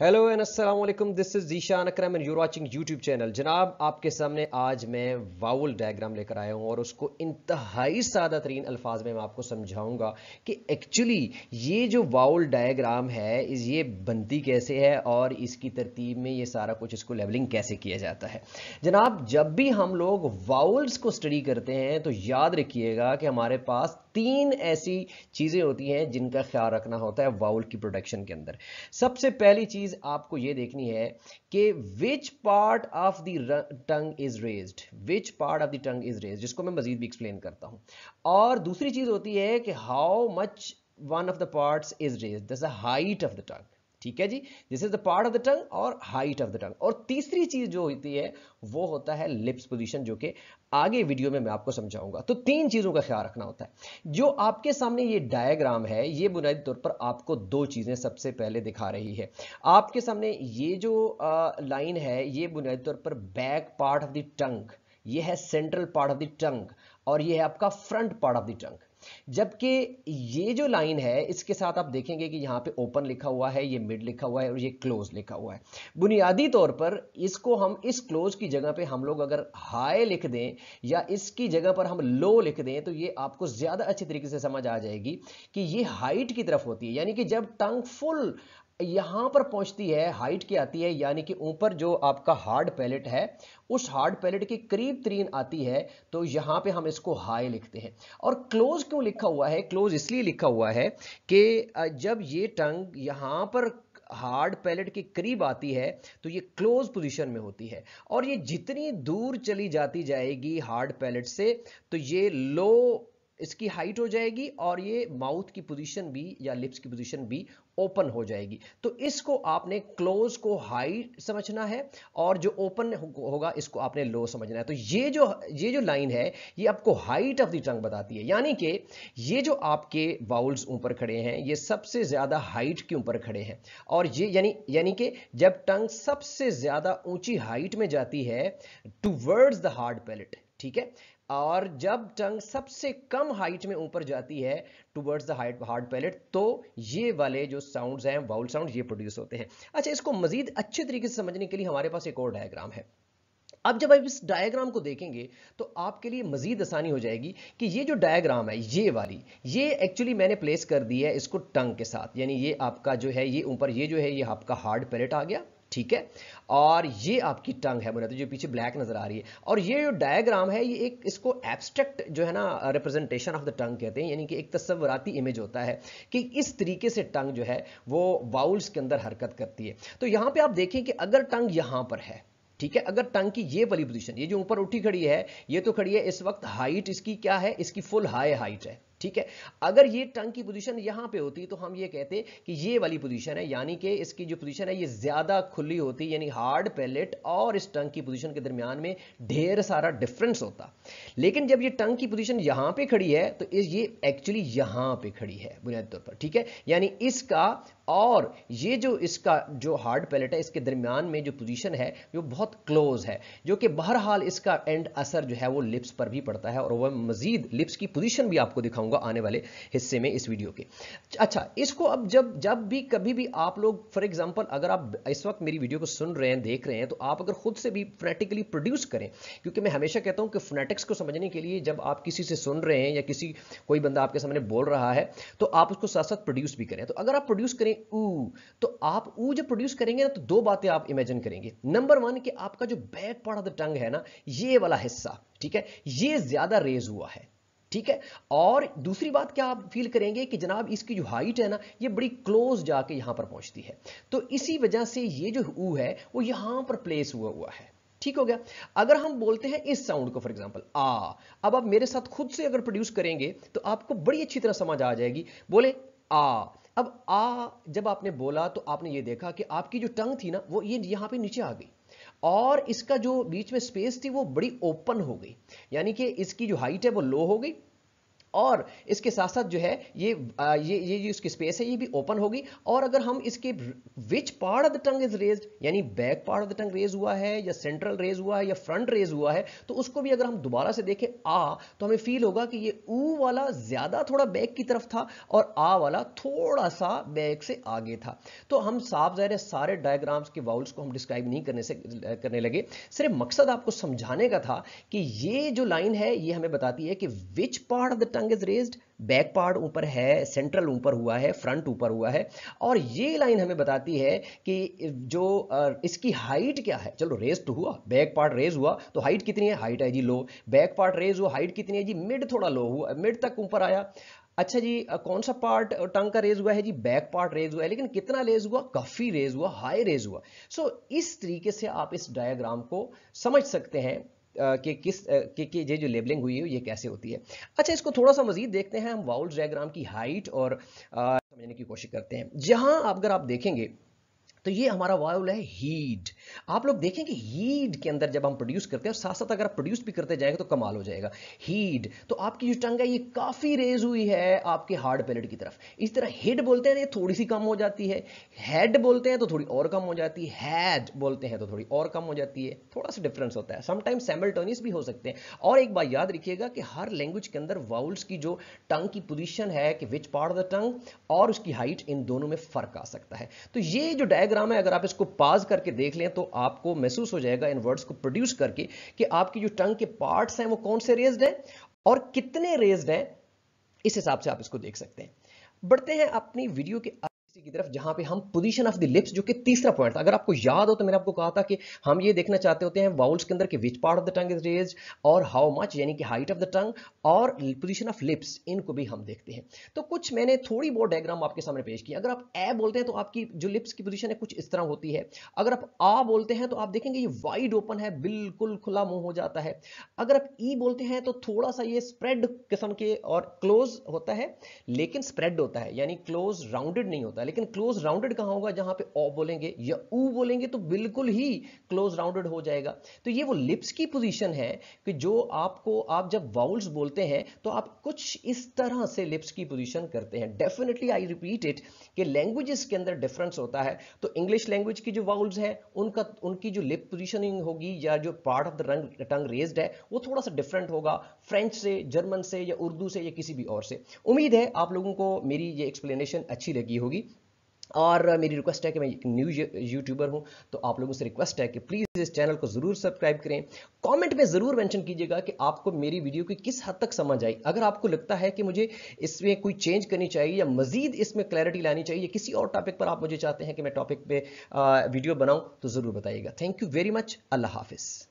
hello and अस्सलाम वालेकुम this is Zeeshan Akram and you're watching YouTube channel जनाब आपके सामने आज मैं वाउल डायग्राम लेकर आया हूँ और उसको इंतहाई सादा तरीन अल्फाज में मैं आपको समझाऊंगा कि एक्चुअली ये जो वाउल डायग्राम है ये बनती कैसे है और इसकी तरतीब में ये सारा कुछ इसको लेवलिंग कैसे किया जाता है जनाब जब भी हम लोग वाउल्स को स्टडी करते हैं तो याद रखिएगा कि हमारे पास तीन ऐसी चीज़ें होती हैं जिनका ख्याल रखना होता है वाउल की प्रोडक्शन के अंदर सबसे पहली चीज़ आपको यह देखनी है कि which part of the tongue is raised which part of the tongue is raise जिसको मैं मजीद भी एक्सप्लेन करता हूं और दूसरी चीज़ होती है कि how much one of the part is raise the height of the tongue ठीक है जी this is the part of the tongue और हाइट ऑफ द टंग और तीसरी चीज जो होती है वो होता है लिप्स पोजीशन जो कि आगे वीडियो में मैं आपको समझाऊंगा तो तीन चीजों का ख्याल रखना होता है जो आपके सामने ये डायग्राम है ये बुनियादी तौर पर आपको दो चीजें सबसे पहले दिखा रही है आपके सामने ये जो लाइन है ये बुनियादी तौर पर back part of the tongue ये है central part of the tongue और ये है आपका front part of the tongue जबकि ये जो लाइन है इसके साथ आप देखेंगे कि यहाँ पे ओपन लिखा हुआ है ये मिड लिखा हुआ है और ये क्लोज लिखा हुआ है बुनियादी तौर पर इसको हम इस क्लोज की जगह पे हम लोग अगर हाई लिख दें या इसकी जगह पर हम लो लिख दें तो ये आपको ज़्यादा अच्छी तरीके से समझ आ जाएगी कि ये हाइट की तरफ होती है यानी कि जब टंग फुल यहाँ पर पहुँचती है हाइट की आती है यानी कि ऊपर जो आपका हार्ड पैलेट है उस हार्ड पैलेट के करीब तरीन आती है तो यहाँ पे हम इसको हाई लिखते हैं और क्लोज क्यों लिखा हुआ है क्लोज इसलिए लिखा हुआ है कि जब ये टंग यहाँ पर हार्ड पैलेट के करीब आती है तो ये क्लोज पोजीशन में होती है और ये जितनी दूर चली जाती जाएगी हार्ड पैलेट से तो ये लो इसकी हाइट हो जाएगी और ये माउथ की पोजीशन भी या लिप्स की पोजीशन भी ओपन हो जाएगी तो इसको आपने क्लोज को हाई समझना है और जो ओपन होगा इसको आपने लो समझना है तो ये जो ये जो लाइन है ये आपको हाइट ऑफ द टंग बताती है यानी कि ये जो आपके वाउल्स ऊपर खड़े हैं ये सबसे ज़्यादा हाइट के ऊपर खड़े हैं और ये यानी यानी कि जब टंग सबसे ज़्यादा ऊंची हाइट में जाती है टू द हार्ड पैलेट ठीक है और जब टंग सबसे कम हाइट में ऊपर जाती है towards the height hard palate तो ये वाले जो साउंड्स हैं वाउल साउंड ये प्रोड्यूस होते हैं अच्छा इसको मजीद अच्छे तरीके से समझने के लिए हमारे पास एक और डायग्राम है अब जब आप इस डायग्राम को देखेंगे तो आपके लिए मजीद आसानी हो जाएगी कि ये जो डायग्राम है ये वाली ये एक्चुअली मैंने प्लेस कर दी है इसको टंग के साथ यानी ये आपका जो है ये ऊपर ये जो है ये आपका हार्ड पैलेट आ गया ठीक है और ये आपकी टंग है बोला तो जो पीछे ब्लैक नजर आ रही है और ये जो डायग्राम है ये एक इसको एब्स्ट्रैक्ट जो है ना रिप्रेजेंटेशन ऑफ द टंग कहते हैं यानी कि एक तस्वराती इमेज होता है कि इस तरीके से टंग जो है वो बाउल्स के अंदर हरकत करती है तो यहाँ पे आप देखें कि अगर टंग यहाँ पर है ठीक है अगर टंग की ये वाली पोजिशन ये जो ऊपर उठी खड़ी है ये तो खड़ी है इस वक्त हाइट इसकी क्या है इसकी फुल हाई हाइट है ठीक है अगर ये टंग की पोजीशन यहां पे होती तो हम ये कहते कि ये वाली पोजीशन है यानी कि इसकी जो पोजीशन है ये ज्यादा खुली होती यानी हार्ड पैलेट और इस टंग की पोजीशन के दरमियान में ढेर सारा डिफरेंस होता लेकिन जब ये टंग की पोजीशन यहां पे खड़ी है तो ये एक्चुअली यहां पे खड़ी है बुनियादी तौर पर ठीक है यानी इसका और ये जो इसका जो हार्ड पैलेट है इसके दरमियान में जो पोजीशन है वो बहुत क्लोज है जो कि बहरहाल इसका एंड असर जो है वो लिप्स पर भी पड़ता है और वह मजीद लिप्स की पोजीशन भी आपको दिखाऊंगा आने वाले हिस्से में इस वीडियो के अच्छा इसको अब जब जब भी कभी भी आप लोग फॉर एग्जाम्पल अगर आप इस वक्त मेरी वीडियो को सुन रहे हैं देख रहे हैं तो आप अगर खुद से भी फ्रेटिकली प्रोड्यूस करें क्योंकि मैं हमेशा कहता हूँ कि फ्रेटिक्स को समझने के लिए जब आप किसी से सुन रहे हैं या किसी कोई बंदा आपके सामने बोल रहा है तो आप उसको साथ साथ प्रोड्यूस भी करें तो अगर आप प्रोड्यूस करें ऊ तो आप ऊ जब प्रोड्यूस करेंगे ना तो दो बातें आप इमेजिन करेंगे नंबर वन कि आपका जो back part of the tongue है ना ये वाला हिस्सा ठीक है ये ज्यादा रेज हुआ है ठीक है और दूसरी बात क्या आप फील करेंगे कि जनाब इसकी जो हाइट है ना ये बड़ी क्लोज जाके यहां पर पहुंचती है तो इसी वजह से ये जो ऊ है वो यहां पर प्लेस हुआ हुआ है ठीक हो गया अगर हम बोलते हैं इस साउंड को फॉर एग्जांपल आ अब आप मेरे साथ खुद से अगर प्रोड्यूस करेंगे तो आपको बड़ी अच्छी तरह समझ आ जाएगी बोले आ अब आ जब आपने बोला तो आपने ये देखा कि आपकी जो टंग थी ना वो ये यहाँ पे नीचे आ गई और इसका जो बीच में स्पेस थी वो बड़ी ओपन हो गई यानी कि इसकी जो हाइट है वो लो हो गई और इसके साथ साथ जो है ये ये ये जो इसकी स्पेस है ये भी ओपन होगी और अगर हम इसके which part of the tongue is raise यानी back part of the tongue raise हुआ है या सेंट्रल रेज हुआ है या फ्रंट रेज हुआ है तो उसको भी अगर हम दोबारा से देखें आ तो हमें फील होगा कि ये ऊ वाला ज्यादा थोड़ा बैक की तरफ था और आ वाला थोड़ा सा बैक से आगे था तो हम साफ जाहिर है सारे डायग्राम्स के वाउल्स को हम डिस्क्राइब नहीं करने से करने लगे सिर्फ मकसद आपको समझाने का था कि ये जो लाइन है ये हमें बताती है कि which part of the tongue tongue is raise back part ऊपर है सेंट्रल ऊपर हुआ है फ्रंट ऊपर हुआ है और ये लाइन हमें बताती है कि जो इसकी हाइट क्या है चलो रेज तो हुआ बैक पार्ट रेज हुआ तो हाइट कितनी है हाइट है जी लो बैक पार्ट रेज हुआ हाइट कितनी है जी मिड थोड़ा लो हुआ मिड तक ऊपर आया अच्छा जी कौन सा पार्ट टंग का रेज हुआ है जी बैक पार्ट रेज हुआ है लेकिन कितना रेज हुआ काफी रेज हुआ हाई रेज हुआ सो so, इस तरीके से आप इस डायग्राम को समझ सकते हैं कि किस के कि ये जो लेबलिंग हुई है ये कैसे होती है अच्छा इसको थोड़ा सा मजीद देखते हैं हम वाउल डायग्राम की हाइट और समझने की कोशिश करते हैं जहां अगर आप देखेंगे तो ये हमारा वायुल है हीट आप लोग देखेंगे हीट के अंदर जब हम प्रोड्यूस करते हैं साथ साथ अगर आप प्रोड्यूस भी करते जाएंगे तो कमाल हो जाएगा हीड तो आपकी जो टंग है ये काफ़ी रेज हुई है आपके हार्ड पैलेट की तरफ इस तरह हेड बोलते हैं ये थोड़ी सी कम हो जाती है हेड बोलते हैं तो थोड़ी और कम हो जाती है हैड बोलते हैं तो थोड़ी और कम हो जाती है थोड़ा सा डिफरेंस होता है समटाइम सेमल्टोनिस भी हो सकते हैं और एक बार याद रखिएगा कि हर लैंग्वेज के अंदर वाउल्स की जो टंग की पोजिशन है कि which part of the tongue और उसकी हाइट इन दोनों में फर्क आ सकता है तो ये जो डायग्राम डायग्राम है अगर आप इसको पाज करके देख लें तो आपको महसूस हो जाएगा इन वर्ड्स को प्रोड्यूस करके कि आपकी जो टंग के पार्ट्स हैं वो कौन से रेज्ड हैं और कितने रेज्ड हैं इस हिसाब से आप इसको देख सकते हैं बढ़ते हैं अपनी वीडियो के की तरफ जहां पे हम पोजीशन ऑफ द लिप्स जो कि तीसरा पॉइंट था अगर आपको याद हो तो मैंने आपको कहा था कि हम ये देखना चाहते होते हैं वाउल्स के अंदर कि which part of the tongue is raise और हाउ मच यानी कि हाइट ऑफ द टंग और पोजीशन ऑफ लिप्स इनको भी हम देखते हैं तो कुछ मैंने थोड़ी बहुत डायग्राम आपके सामने पेश किया अगर आप ए बोलते हैं तो आपकी जो लिप्स की पोजिशन है कुछ इस तरह होती है अगर आप आ बोलते हैं तो आप देखेंगे ये वाइड ओपन है बिल्कुल खुला मुंह हो जाता है अगर आप ई बोलते हैं तो थोड़ा सा ये स्प्रेड किस्म के और क्लोज होता है लेकिन स्प्रेड होता है यानी क्लोज राउंडेड नहीं होता है लेकिन क्लोज राउंडेड कहाँ होगा जहां पे ओ बोलेंगे या ऊ बोलेंगे तो बिल्कुल ही क्लोज राउंडेड हो जाएगा तो ये वो लिप्स की पोजीशन है कि जो आपको आप जब वाउल्स बोलते हैं तो आप कुछ इस तरह से लिप्स की पोजीशन करते हैं डेफिनेटली आई रिपीट इट कि लैंग्वेजेस के अंदर डिफरेंस होता है तो इंग्लिश लैंग्वेज की जो वाउल्स हैं उनका उनकी जो लिप पोजिशनिंग होगी या जो पार्ट ऑफ द रंग टंग रेज है वो थोड़ा सा डिफरेंट होगा फ्रेंच से जर्मन से या उर्दू से या किसी भी और से उम्मीद है आप लोगों को मेरी ये एक्सप्लेनेशन अच्छी लगी होगी और मेरी रिक्वेस्ट है कि मैं एक न्यू यूट्यूबर हूं तो आप लोगों से रिक्वेस्ट है कि प्लीज़ इस चैनल को ज़रूर सब्सक्राइब करें कमेंट में ज़रूर मेंशन कीजिएगा कि आपको मेरी वीडियो की किस हद तक समझ आई अगर आपको लगता है कि मुझे इसमें कोई चेंज करनी चाहिए या मजीद इसमें क्लैरिटी लानी चाहिए किसी और टॉपिक पर आप मुझे चाहते हैं कि मैं टॉपिक पर वीडियो बनाऊँ तो ज़रूर बताइएगा थैंक यू वेरी मच अल्लाह हाफिज़